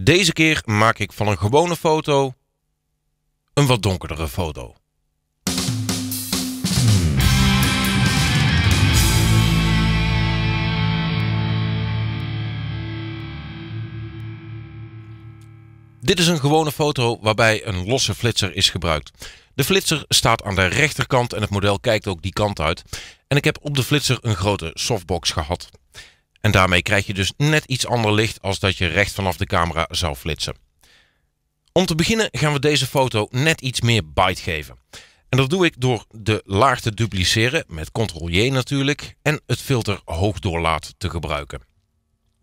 Deze keer maak ik van een gewone foto een wat donkerdere foto. Hmm. Dit is een gewone foto waarbij een losse flitser is gebruikt. De flitser staat aan de rechterkant en het model kijkt ook die kant uit. En ik heb op de flitser een grote softbox gehad. En daarmee krijg je dus net iets ander licht als dat je recht vanaf de camera zou flitsen. Om te beginnen gaan we deze foto net iets meer bite geven. En dat doe ik door de laag te dupliceren, met Ctrl-J natuurlijk, en het filter hoogdoorlaat te gebruiken.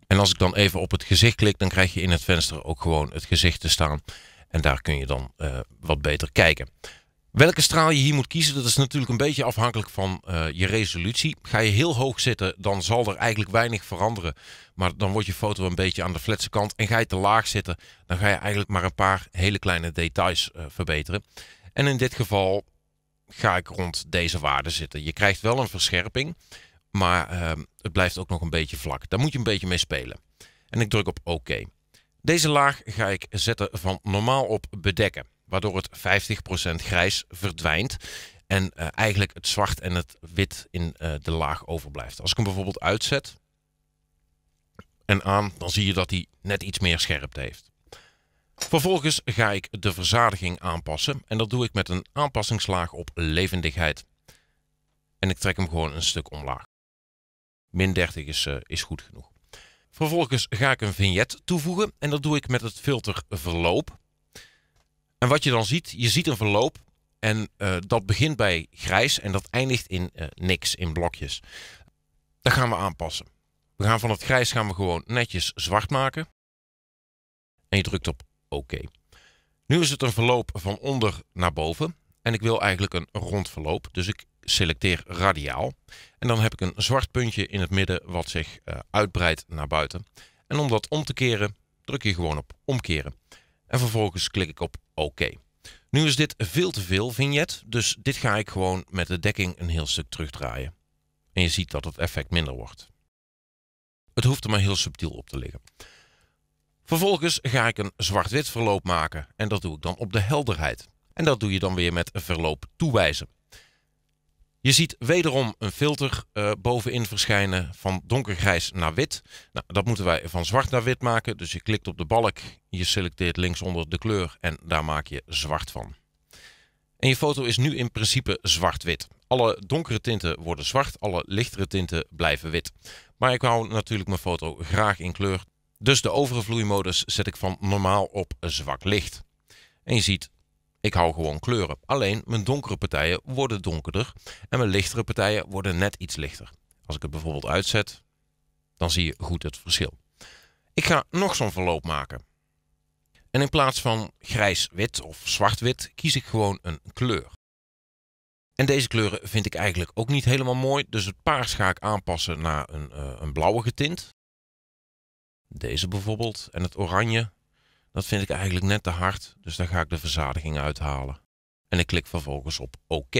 En als ik dan even op het gezicht klik, dan krijg je in het venster ook gewoon het gezicht te staan. En daar kun je dan eh, wat beter kijken. Welke straal je hier moet kiezen, dat is natuurlijk een beetje afhankelijk van eh, je resolutie. Ga je heel hoog zitten, dan zal er eigenlijk weinig veranderen. Maar dan wordt je foto een beetje aan de fletse kant. En ga je te laag zitten, dan ga je eigenlijk maar een paar hele kleine details eh, verbeteren. En in dit geval ga ik rond deze waarde zitten. Je krijgt wel een verscherping, maar ehm, het blijft ook nog een beetje vlak. Daar moet je een beetje mee spelen. En ik druk op OK. Deze laag ga ik zetten van normaal op bedekken waardoor het 50% grijs verdwijnt. En eh, eigenlijk het zwart en het wit in eh, de laag overblijft. Als ik hem bijvoorbeeld uitzet en aan, dan zie je dat hij net iets meer scherpte heeft. Vervolgens ga ik de verzadiging aanpassen. En dat doe ik met een aanpassingslaag op levendigheid. En ik trek hem gewoon een stuk omlaag. Min 30 is, eh, is goed genoeg. Vervolgens ga ik een vignet toevoegen en dat doe ik met het filter verloop. En wat je dan ziet, je ziet een verloop. En eh, dat begint bij grijs en dat eindigt in eh, niks, in blokjes. Dat gaan we aanpassen. We gaan van het grijs gaan we gewoon netjes zwart maken. En je drukt op oké. Nu is het een verloop van onder naar boven. En ik wil eigenlijk een rond verloop. Dus ik selecteer radiaal. En dan heb ik een zwart puntje in het midden wat zich eh, uitbreidt naar buiten. En om dat om te keren, druk je gewoon op omkeren. En vervolgens klik ik op oké. OK. Nu is dit veel te veel vignet, dus dit ga ik gewoon met de dekking een heel stuk terugdraaien. En je ziet dat het effect minder wordt. Het hoeft er maar heel subtiel op te liggen. Vervolgens ga ik een zwart-wit verloop maken en dat doe ik dan op de helderheid. En dat doe je dan weer met verloop toewijzen. Je ziet wederom een filter eh, bovenin verschijnen van donkergrijs naar wit. Nou, dat moeten wij van zwart naar wit maken. Dus je klikt op de balk, je selecteert linksonder de kleur en daar maak je zwart van. En je foto is nu in principe zwart-wit. Alle donkere tinten worden zwart, alle lichtere tinten blijven wit. Maar ik hou natuurlijk mijn foto graag in kleur. Dus de overvloeimodus zet ik van normaal op zwak licht. En je ziet ik hou gewoon kleuren. Alleen mijn donkere partijen worden donkerder en mijn lichtere partijen worden net iets lichter. Als ik het bijvoorbeeld uitzet, dan zie je goed het verschil. Ik ga nog zo'n verloop maken. En in plaats van grijs-wit of zwart-wit kies ik gewoon een kleur. En deze kleuren vind ik eigenlijk ook niet helemaal mooi, dus het paars ga ik aanpassen naar een, uh, een blauwe getint. Deze bijvoorbeeld en het oranje dat vind ik eigenlijk net te hard, dus daar ga ik de verzadiging uithalen. En ik klik vervolgens op OK.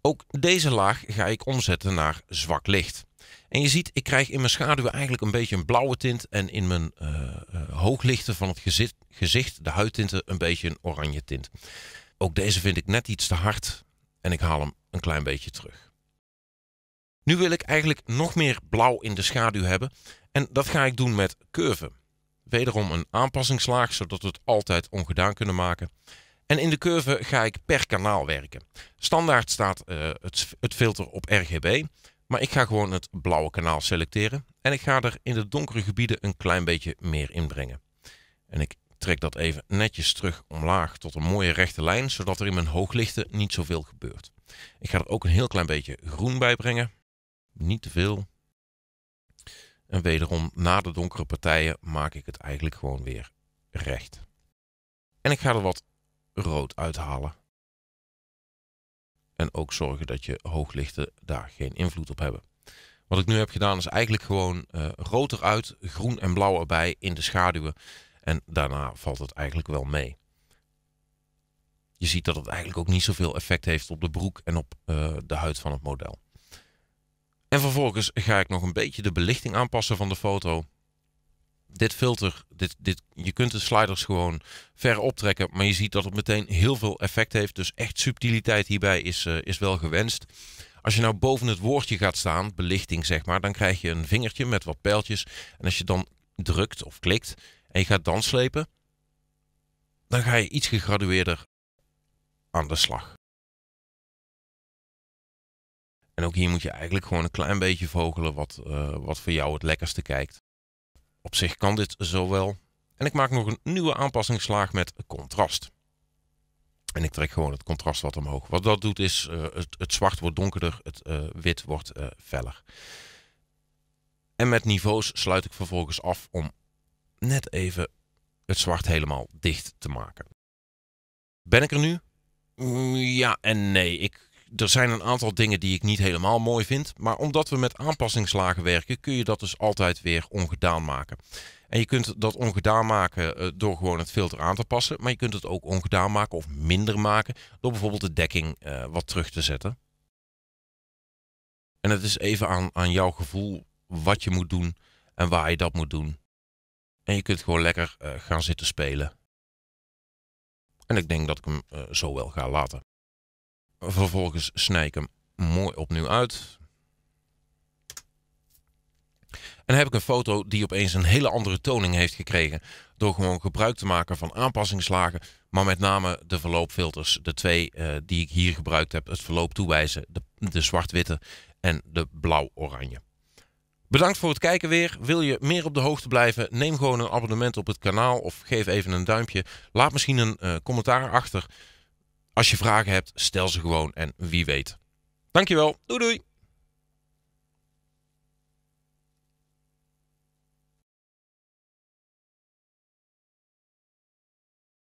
Ook deze laag ga ik omzetten naar zwak licht. En je ziet, ik krijg in mijn schaduw eigenlijk een beetje een blauwe tint en in mijn eh, eh, hooglichten van het gezicht, gezicht, de huidtinten, een beetje een oranje tint. Ook deze vind ik net iets te hard en ik haal hem een klein beetje terug. Nu wil ik eigenlijk nog meer blauw in de schaduw hebben en dat ga ik doen met curven. Wederom een aanpassingslaag, zodat we het altijd ongedaan kunnen maken. En in de curve ga ik per kanaal werken. Standaard staat eh, het, het filter op RGB, maar ik ga gewoon het blauwe kanaal selecteren. En ik ga er in de donkere gebieden een klein beetje meer inbrengen. En ik trek dat even netjes terug omlaag tot een mooie rechte lijn, zodat er in mijn hooglichten niet zoveel gebeurt. Ik ga er ook een heel klein beetje groen bij brengen. Niet te veel. En wederom na de donkere partijen maak ik het eigenlijk gewoon weer recht. En ik ga er wat rood uithalen. En ook zorgen dat je hooglichten daar geen invloed op hebben. Wat ik nu heb gedaan is eigenlijk gewoon eh, rood eruit, groen en blauw erbij in de schaduwen. En daarna valt het eigenlijk wel mee. Je ziet dat het eigenlijk ook niet zoveel effect heeft op de broek en op eh, de huid van het model. En vervolgens ga ik nog een beetje de belichting aanpassen van de foto. Dit filter, dit, dit, je kunt de sliders gewoon ver optrekken, maar je ziet dat het meteen heel veel effect heeft. Dus echt subtiliteit hierbij is, eh, is wel gewenst. Als je nou boven het woordje gaat staan, belichting zeg maar, dan krijg je een vingertje met wat pijltjes. En als je dan drukt of klikt en je gaat dan slepen, dan ga je iets gegradueerder aan de slag. En ook hier moet je eigenlijk gewoon een klein beetje vogelen wat, eh, wat voor jou het lekkerste kijkt. Op zich kan dit zo wel. En ik maak nog een nieuwe aanpassingsslaag met contrast. En ik trek gewoon het contrast wat omhoog. Wat dat doet is, eh, het, zwart wordt donkerder, het eh, wit wordt feller. En met niveaus sluit ik vervolgens af om net even het zwart helemaal dicht te maken. Ben ik er nu? Mm, ja en nee. Ik er zijn een aantal dingen die ik niet helemaal mooi vind. Maar omdat we met aanpassingslagen werken, kun je dat dus altijd weer ongedaan maken. En je kunt dat ongedaan maken eh, door gewoon het filter aan te passen. Maar je kunt het ook ongedaan maken of minder maken door bijvoorbeeld de dekking eh, wat terug te zetten. En het is even aan, aan jouw gevoel wat je moet doen en waar je dat moet doen. En je kunt gewoon lekker eh, gaan zitten spelen. En ik denk dat ik hem zo wel ga laten. Vervolgens snij ik hem mooi opnieuw uit. En dan heb ik een foto die opeens een hele andere toning heeft gekregen. Door gewoon gebruik te maken van aanpassingslagen. Maar met name de verloopfilters. De twee eh, die ik hier gebruikt heb. Het verloop toewijzen. De, zwart-witte en de blauw-oranje. Bedankt voor het kijken weer. Wil je meer op de hoogte blijven? Neem gewoon een abonnement op het kanaal of geef even een duimpje. Laat misschien een eh, commentaar achter. Als je vragen hebt, stel ze gewoon en wie weet. Dankjewel. Doei doei.